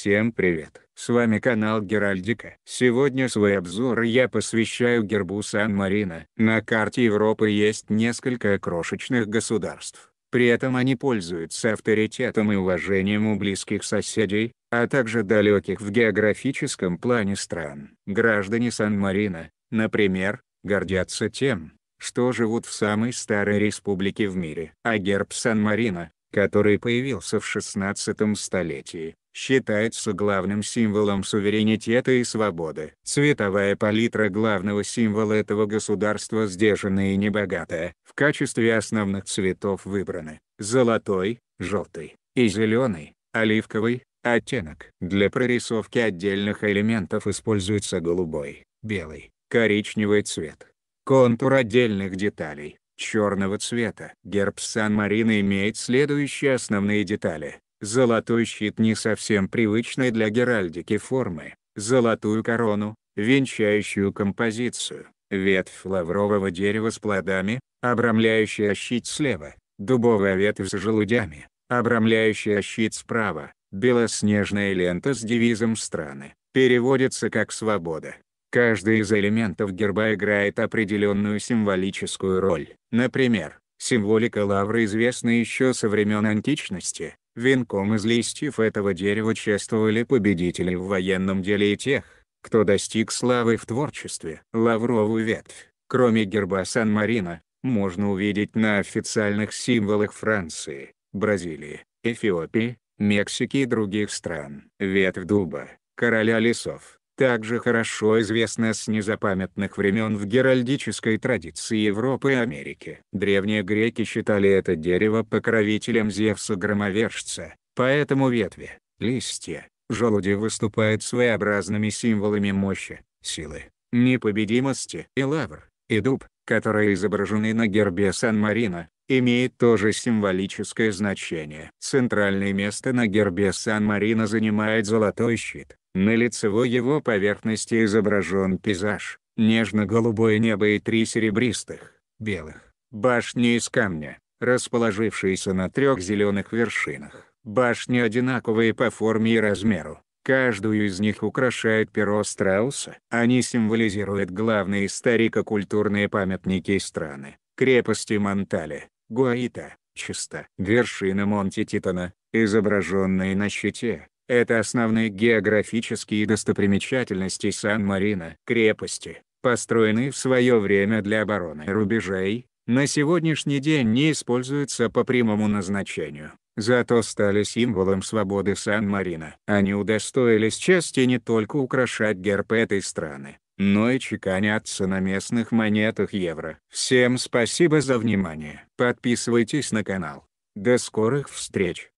Всем привет! С вами канал Геральдика. Сегодня свой обзор я посвящаю гербу Сан-Марина. На карте Европы есть несколько крошечных государств. При этом они пользуются авторитетом и уважением у близких соседей, а также далеких в географическом плане стран. Граждане Сан-Марина, например, гордятся тем, что живут в самой старой республике в мире. А герб Сан-Марина, который появился в 16 столетии, считается главным символом суверенитета и свободы. Цветовая палитра главного символа этого государства сдержанная и небогатая. В качестве основных цветов выбраны золотой, желтый и зеленый, оливковый, оттенок. Для прорисовки отдельных элементов используется голубой, белый, коричневый цвет. Контур отдельных деталей черного цвета. Герб Сан-Марина имеет следующие основные детали. Золотой щит не совсем привычной для геральдики формы, золотую корону, венчающую композицию, ветвь лаврового дерева с плодами, обрамляющая щит слева, дубовая ветвь с желудями, обрамляющая щит справа, белоснежная лента с девизом страны, переводится как «свобода». Каждый из элементов герба играет определенную символическую роль. Например, символика лавры известна еще со времен античности, Венком из листьев этого дерева чествовали победителей в военном деле и тех, кто достиг славы в творчестве. Лавровую ветвь, кроме герба Сан-Марина, можно увидеть на официальных символах Франции, Бразилии, Эфиопии, Мексики и других стран. Ветвь дуба, короля лесов, также хорошо известна с незапамятных времен в геральдической традиции Европы и Америки. Древние греки считали это дерево покровителем Зевса-громовержца, поэтому ветви, листья, желуди выступают своеобразными символами мощи, силы, непобедимости. И лавр, и дуб, которые изображены на гербе Сан-Марина, имеет тоже символическое значение. Центральное место на гербе Сан-Марина занимает золотой щит, на лицевой его поверхности изображен пейзаж, нежно-голубое небо и три серебристых, белых, башни из камня, расположившиеся на трех зеленых вершинах. Башни одинаковые по форме и размеру. Каждую из них украшает перо страуса. Они символизируют главные историко-культурные памятники страны. Крепости Монтале, Гуаита, Чиста. Вершина Монти Титана, изображенные на щите, это основные географические достопримечательности Сан-Марина. Крепости, построенные в свое время для обороны рубежей, на сегодняшний день не используются по прямому назначению, зато стали символом свободы Сан-Марина. Они удостоились чести не только украшать герб этой страны, но и чеканятся на местных монетах евро. Всем спасибо за внимание. Подписывайтесь на канал. До скорых встреч!